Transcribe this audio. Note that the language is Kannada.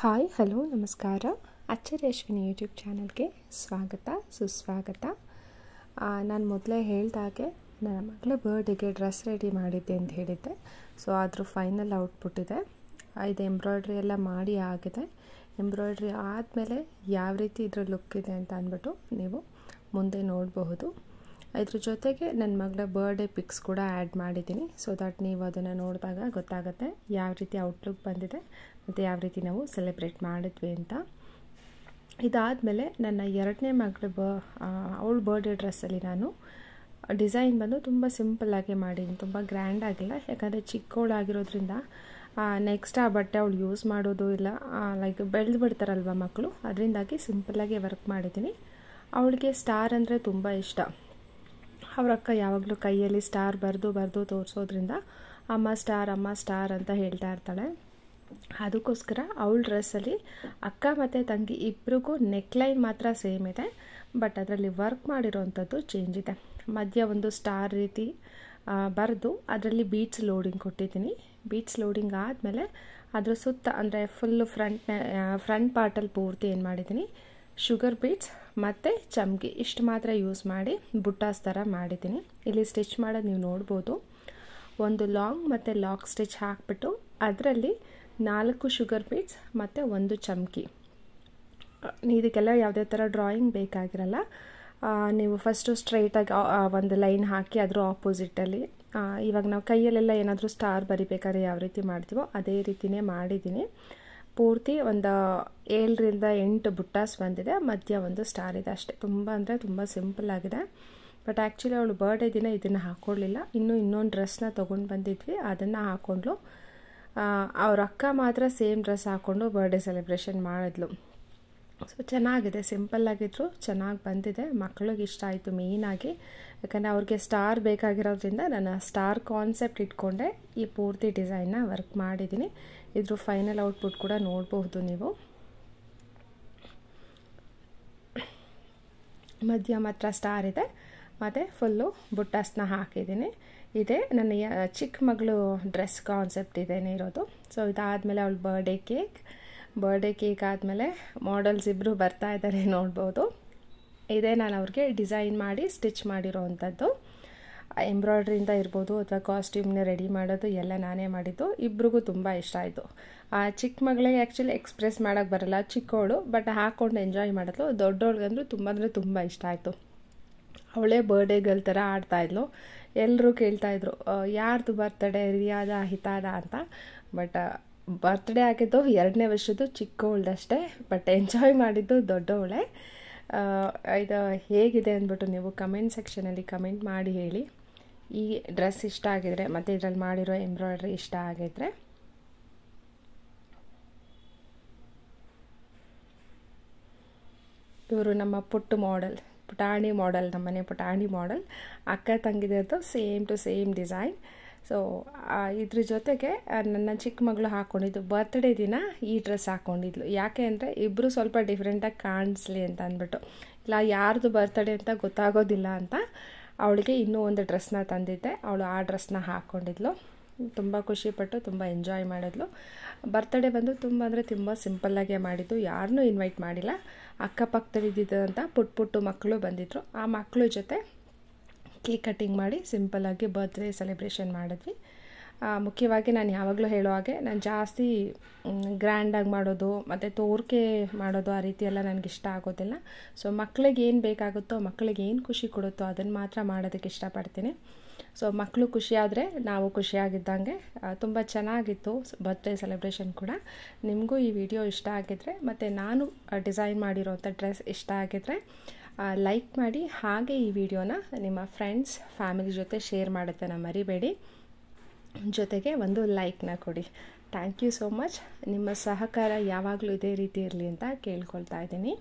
ಹಾಯ್ ಹಲೋ ನಮಸ್ಕಾರ ಅಶ್ವಿನಿ ಯೂಟ್ಯೂಬ್ ಚಾನಲ್ಗೆ ಸ್ವಾಗತ ಸುಸ್ವಾಗತ ನಾನು ಮೊದಲೇ ಹೇಳ್ದಾಗೆ ನನ್ನ ಮಗಳ ಬರ್ಡೇಗೆ ಡ್ರೆಸ್ ರೆಡಿ ಮಾಡಿದ್ದೆ ಅಂತ ಹೇಳಿದ್ದೆ ಸೊ ಅದ್ರ ಫೈನಲ್ ಔಟ್ಪುಟ್ ಇದೆ ಇದು ಎಂಬ್ರಾಯ್ಡ್ರಿ ಎಲ್ಲ ಮಾಡಿ ಆಗಿದೆ ಎಂಬ್ರಾಯ್ಡ್ರಿ ಆದಮೇಲೆ ಯಾವ ರೀತಿ ಇದರ ಲುಕ್ ಇದೆ ಅಂತ ಅಂದ್ಬಿಟ್ಟು ನೀವು ಮುಂದೆ ನೋಡಬಹುದು ಇದ್ರ ಜೊತೆಗೆ ನನ್ನ ಮಗಳ ಬರ್ಡೇ ಪಿಕ್ಸ್ ಕೂಡ ಆ್ಯಡ್ ಮಾಡಿದ್ದೀನಿ ಸೊ ದಟ್ ನೀವು ಅದನ್ನು ನೋಡಿದಾಗ ಗೊತ್ತಾಗುತ್ತೆ ಯಾವ ರೀತಿ ಔಟ್ಲುಕ್ ಬಂದಿದೆ ಮತ್ತು ಯಾವ ರೀತಿ ನಾವು ಸೆಲೆಬ್ರೇಟ್ ಮಾಡಿದ್ವಿ ಅಂತ ಇದಾದಮೇಲೆ ನನ್ನ ಎರಡನೇ ಮಗಳ ಬ ಅವಳ ಬರ್ಡೇ ಡ್ರೆಸ್ಸಲ್ಲಿ ನಾನು ಡಿಸೈನ್ ಬಂದು ತುಂಬ ಸಿಂಪಲ್ಲಾಗಿ ಮಾಡಿದ್ದೀನಿ ತುಂಬ ಗ್ರ್ಯಾಂಡ್ ಆಗಿಲ್ಲ ಯಾಕಂದರೆ ಚಿಕ್ಕವಳಾಗಿರೋದ್ರಿಂದ ನೆಕ್ಸ್ಟ್ ಆ ಬಟ್ಟೆ ಅವಳು ಯೂಸ್ ಮಾಡೋದು ಇಲ್ಲ ಲೈಕ್ ಬೆಳೆದು ಬಿಡ್ತಾರಲ್ವ ಮಕ್ಕಳು ಅದರಿಂದಾಗಿ ಸಿಂಪಲ್ಲಾಗಿ ವರ್ಕ್ ಮಾಡಿದ್ದೀನಿ ಅವಳಿಗೆ ಸ್ಟಾರ್ ಅಂದರೆ ತುಂಬ ಇಷ್ಟ ಅಕ್ಕ ಯಾವಾಗಲೂ ಕೈಯಲ್ಲಿ ಸ್ಟಾರ್ ಬರೆದು ಬರೆದು ತೋರಿಸೋದ್ರಿಂದ ಅಮ್ಮ ಸ್ಟಾರ್ ಅಮ್ಮ ಸ್ಟಾರ್ ಅಂತ ಹೇಳ್ತಾ ಇರ್ತಾಳೆ ಅದಕ್ಕೋಸ್ಕರ ಅವಳ ಡ್ರೆಸ್ಸಲ್ಲಿ ಅಕ್ಕ ಮತ್ತು ತಂಗಿ ಇಬ್ಬರಿಗೂ ನೆಕ್ಲೈನ್ ಮಾತ್ರ ಸೇಮ್ ಇದೆ ಬಟ್ ಅದರಲ್ಲಿ ವರ್ಕ್ ಮಾಡಿರೋವಂಥದ್ದು ಚೇಂಜ್ ಇದೆ ಮಧ್ಯ ಒಂದು ಸ್ಟಾರ್ ರೀತಿ ಬರೆದು ಅದರಲ್ಲಿ ಬೀಟ್ಸ್ ಲೋಡಿಂಗ್ ಕೊಟ್ಟಿದ್ದೀನಿ ಬೀಟ್ಸ್ ಲೋಡಿಂಗ್ ಆದಮೇಲೆ ಅದರ ಸುತ್ತ ಅಂದರೆ ಫುಲ್ಲು ಫ್ರಂಟ್ ಫ್ರಂಟ್ ಪಾರ್ಟಲ್ಲಿ ಪೂರ್ತಿ ಏನು ಮಾಡಿದ್ದೀನಿ ಶುಗರ್ ಬೀಟ್ಸ್ ಮತ್ತು ಚಮ್ಕಿ ಇಷ್ಟು ಮಾತ್ರ ಯೂಸ್ ಮಾಡಿ ಬುಟ್ಟಾಸ್ ಥರ ಮಾಡಿದ್ದೀನಿ ಇಲ್ಲಿ ಸ್ಟಿಚ್ ಮಾಡೋದು ನೀವು ನೋಡ್ಬೋದು ಒಂದು ಲಾಂಗ್ ಮತ್ತು ಲಾಕ್ ಸ್ಟಿಚ್ ಹಾಕಿಬಿಟ್ಟು ಅದರಲ್ಲಿ ನಾಲ್ಕು ಶುಗರ್ ಬೀಟ್ಸ್ ಮತ್ತು ಒಂದು ಚಮ್ಕಿ ಇದಕ್ಕೆಲ್ಲ ಯಾವುದೇ ಥರ ಡ್ರಾಯಿಂಗ್ ಬೇಕಾಗಿರಲ್ಲ ನೀವು ಫಸ್ಟು ಸ್ಟ್ರೈಟಾಗಿ ಒಂದು ಲೈನ್ ಹಾಕಿ ಅದರ ಆಪೋಸಿಟಲ್ಲಿ ಇವಾಗ ನಾವು ಕೈಯಲ್ಲೆಲ್ಲ ಏನಾದರೂ ಸ್ಟಾರ್ ಬರಿಬೇಕಾದ್ರೆ ಯಾವ ರೀತಿ ಮಾಡ್ತೀವೋ ಅದೇ ರೀತಿಯೇ ಮಾಡಿದ್ದೀನಿ ಪೂರ್ತಿ ಒಂದು ಏಳರಿಂದ ಎಂಟು ಬುಟ್ಟಾಸ್ ಬಂದಿದೆ ಮಧ್ಯ ಒಂದು ಸ್ಟಾರ್ ಇದೆ ಅಷ್ಟೇ ತುಂಬ ಅಂದರೆ ತುಂಬ ಸಿಂಪಲ್ ಆಗಿದೆ ಬಟ್ ಆ್ಯಕ್ಚುಲಿ ಅವಳು ಬರ್ಡೇ ದಿನ ಇದನ್ನು ಹಾಕ್ಕೊಳ್ಳಿಲ್ಲ ಇನ್ನೂ ಇನ್ನೊಂದು ಡ್ರೆಸ್ನ ತೊಗೊಂಡು ಬಂದಿದ್ವಿ ಅದನ್ನು ಹಾಕ್ಕೊಂಡ್ಲು ಅವ್ರ ಅಕ್ಕ ಮಾತ್ರ ಸೇಮ್ ಡ್ರೆಸ್ ಹಾಕ್ಕೊಂಡು ಬರ್ಡೇ ಸೆಲೆಬ್ರೇಷನ್ ಮಾಡಿದ್ಲು ಸೊ ಚೆನ್ನಾಗಿದೆ ಸಿಂಪಲ್ ಆಗಿದ್ರು ಚೆನ್ನಾಗಿ ಬಂದಿದೆ ಮಕ್ಳಿಗೆ ಇಷ್ಟ ಆಯಿತು ಮೇಯ್ನಾಗಿ ಯಾಕಂದರೆ ಅವ್ರಿಗೆ ಸ್ಟಾರ್ ಬೇಕಾಗಿರೋದ್ರಿಂದ ನಾನು ಸ್ಟಾರ್ ಕಾನ್ಸೆಪ್ಟ್ ಇಟ್ಕೊಂಡೆ ಈ ಪೂರ್ತಿ ಡಿಸೈನ್ನ ವರ್ಕ್ ಮಾಡಿದ್ದೀನಿ ಇದ್ರ ಫೈನಲ್ ಔಟ್ಪುಟ್ ಕೂಡ ನೋಡಬಹುದು ನೀವು ಮಧ್ಯ ಮಾತ್ರ ಸ್ಟಾರ್ ಇದೆ ಮತ್ತು ಫುಲ್ಲು ಬುಟ್ಟಸ್ನ ಹಾಕಿದ್ದೀನಿ ಇದೆ ನನ್ನ ಚಿಕ್ಕ ಮಗಳು ಡ್ರೆಸ್ ಕಾನ್ಸೆಪ್ಟ್ ಇದೇನೆ ಇರೋದು ಸೊ ಇದಾದಮೇಲೆ ಅವಳ ಬರ್ಡೇ ಕೇಕ್ ಬರ್ಡೇ ಕೇಕ್ ಆದಮೇಲೆ ಮಾಡೆಲ್ಸ್ ಇಬ್ಬರು ಬರ್ತಾ ಇದ್ದಾರೆ ನೋಡ್ಬೋದು ಇದೇ ನಾನು ಅವ್ರಿಗೆ ಡಿಸೈನ್ ಮಾಡಿ ಸ್ಟಿಚ್ ಮಾಡಿರೋ ಅಂಥದ್ದು ಎಂಬ್ರಾಯ್ಡ್ರಿಂದ ಇರ್ಬೋದು ಅಥವಾ ಕಾಸ್ಟ್ಯೂಮ್ನ ರೆಡಿ ಮಾಡೋದು ಎಲ್ಲ ನಾನೇ ಮಾಡಿದ್ದು ಇಬ್ರಿಗೂ ತುಂಬ ಇಷ್ಟ ಆಯಿತು ಆ ಚಿಕ್ಕ ಮಗಳಿಗೆ ಆ್ಯಕ್ಚುಲಿ ಎಕ್ಸ್ಪ್ರೆಸ್ ಮಾಡೋಕ್ಕೆ ಬರಲ್ಲ ಚಿಕ್ಕವಳು ಬಟ್ ಹಾಕ್ಕೊಂಡು ಎಂಜಾಯ್ ಮಾಡೋದು ದೊಡ್ಡವಳಿಗಂದ್ರೂ ತುಂಬ ಅಂದರೆ ತುಂಬ ಇಷ್ಟ ಆಯಿತು ಅವಳೇ ಬರ್ಡೇ ಗರ್ಲ್ ಥರ ಆಡ್ತಾಯಿದ್ಲು ಎಲ್ಲರೂ ಕೇಳ್ತಾಯಿದ್ರು ಯಾರ್ದು ಬರ್ತಡೆ ರಿಯಾದ ಹಿತಾದ ಅಂತ ಬಟ್ ಬರ್ತ್ಡೇ ಆಗಿದ್ದು ಎರಡನೇ ವರ್ಷದ್ದು ಉಳ್ದಷ್ಟೇ ಬಟ್ ಎಂಜಾಯ್ ಮಾಡಿದ್ದು ದೊಡ್ಡವಳೆ ಇದು ಹೇಗಿದೆ ಅಂದ್ಬಿಟ್ಟು ನೀವು ಕಮೆಂಟ್ ಸೆಕ್ಷನಲ್ಲಿ ಕಮೆಂಟ್ ಮಾಡಿ ಹೇಳಿ ಈ ಡ್ರೆಸ್ ಇಷ್ಟ ಆಗಿದರೆ ಮತ್ತು ಇದರಲ್ಲಿ ಮಾಡಿರೋ ಎಂಬ್ರಾಯ್ಡ್ರಿ ಇಷ್ಟ ಆಗಿದ್ರೆ ಇವರು ನಮ್ಮ ಪುಟ್ಟು ಮಾಡೆಲ್ ಪುಟಾಣಿ ಮಾಡೆಲ್ ನಮ್ಮನೆ ಪುಟಾಣಿ ಮಾಡೆಲ್ ಅಕ್ಕ ತಂಗಿದ್ದು same to same design so ಇದ್ರ ಜೊತೆಗೆ ನನ್ನ ಚಿಕ್ಕ ಮಗಳು ಹಾಕ್ಕೊಂಡಿದ್ದು ಬರ್ತ್ಡೇ ದಿನ ಈ ಡ್ರೆಸ್ ಹಾಕ್ಕೊಂಡಿದ್ಲು ಯಾಕೆ ಅಂದರೆ ಇಬ್ಬರು ಸ್ವಲ್ಪ ಡಿಫ್ರೆಂಟಾಗಿ ಕಾಣಿಸ್ಲಿ ಅಂತ ಅಂದ್ಬಿಟ್ಟು ಇಲ್ಲ ಯಾರ್ದು ಬರ್ತ್ಡೇ ಅಂತ ಗೊತ್ತಾಗೋದಿಲ್ಲ ಅಂತ ಅವಳಿಗೆ ಇನ್ನೂ ಒಂದು ಡ್ರೆಸ್ನ ತಂದಿದ್ದೆ ಅವಳು ಆ ಡ್ರೆಸ್ನ ಹಾಕ್ಕೊಂಡಿದ್ಲು ತುಂಬ ಖುಷಿಪಟ್ಟು ತುಂಬ ಎಂಜಾಯ್ ಮಾಡಿದ್ಲು ಬರ್ತ್ಡೇ ಬಂದು ತುಂಬ ಅಂದರೆ ತುಂಬ ಸಿಂಪಲ್ಲಾಗೆ ಮಾಡಿದ್ದು ಯಾರನ್ನೂ ಇನ್ವೈಟ್ ಮಾಡಿಲ್ಲ ಅಕ್ಕಪಕ್ಕದಲ್ಲಿದ್ದಂಥ ಪುಟ್ಟ ಪುಟ್ಟು ಮಕ್ಕಳು ಬಂದಿದ್ದರು ಆ ಮಕ್ಕಳ ಜೊತೆ ಕೇಕ್ ಕಟ್ಟಿಂಗ್ ಮಾಡಿ ಸಿಂಪಲ್ಲಾಗಿ ಬರ್ತ್ಡೇ ಸೆಲೆಬ್ರೇಷನ್ ಮಾಡಿದ್ವಿ ಮುಖ್ಯವಾಗಿ ನಾನು ಯಾವಾಗಲೂ ಹೇಳೋ ಹಾಗೆ ನಾನು ಜಾಸ್ತಿ ಗ್ರ್ಯಾಂಡಾಗಿ ಮಾಡೋದು ಮತ್ತು ತೋರಿಕೆ ಮಾಡೋದು ಆ ರೀತಿ ಎಲ್ಲ ನನಗೆ ಇಷ್ಟ ಆಗೋದಿಲ್ಲ ಸೊ ಮಕ್ಕಳಿಗೆ ಏನು ಬೇಕಾಗುತ್ತೋ ಮಕ್ಕಳಿಗೆ ಏನು ಖುಷಿ ಕೊಡುತ್ತೋ ಅದನ್ನು ಮಾತ್ರ ಮಾಡೋದಕ್ಕೆ ಇಷ್ಟಪಡ್ತೀನಿ ಸೊ ಮಕ್ಕಳು ಖುಷಿಯಾದರೆ ನಾವು ಖುಷಿಯಾಗಿದ್ದಂಗೆ ತುಂಬ ಚೆನ್ನಾಗಿತ್ತು ಬರ್ತ್ಡೇ ಸೆಲೆಬ್ರೇಷನ್ ಕೂಡ ನಿಮಗೂ ಈ ವಿಡಿಯೋ ಇಷ್ಟ ಆಗಿದ್ರೆ ಮತ್ತು ನಾನು ಡಿಸೈನ್ ಮಾಡಿರೋವಂಥ ಡ್ರೆಸ್ ಇಷ್ಟ ಆಗಿದ್ರೆ ಲೈಕ್ ಮಾಡಿ ಹಾಗೆ ಈ ವಿಡಿಯೋನ ನಿಮ್ಮ ಫ್ರೆಂಡ್ಸ್ ಫ್ಯಾಮಿಲಿ ಜೊತೆ ಶೇರ್ ನಾನು ಮರಿಬೇಡಿ ಜೊತೆಗೆ ಒಂದು ಲೈಕ್ನ ಕೊಡಿ ಥ್ಯಾಂಕ್ ಯು ಸೋ ಮಚ್ ನಿಮ್ಮ ಸಹಕಾರ ಯಾವಾಗಲೂ ಇದೇ ರೀತಿ ಇರಲಿ ಅಂತ ಕೇಳ್ಕೊಳ್ತಾ ಇದ್ದೀನಿ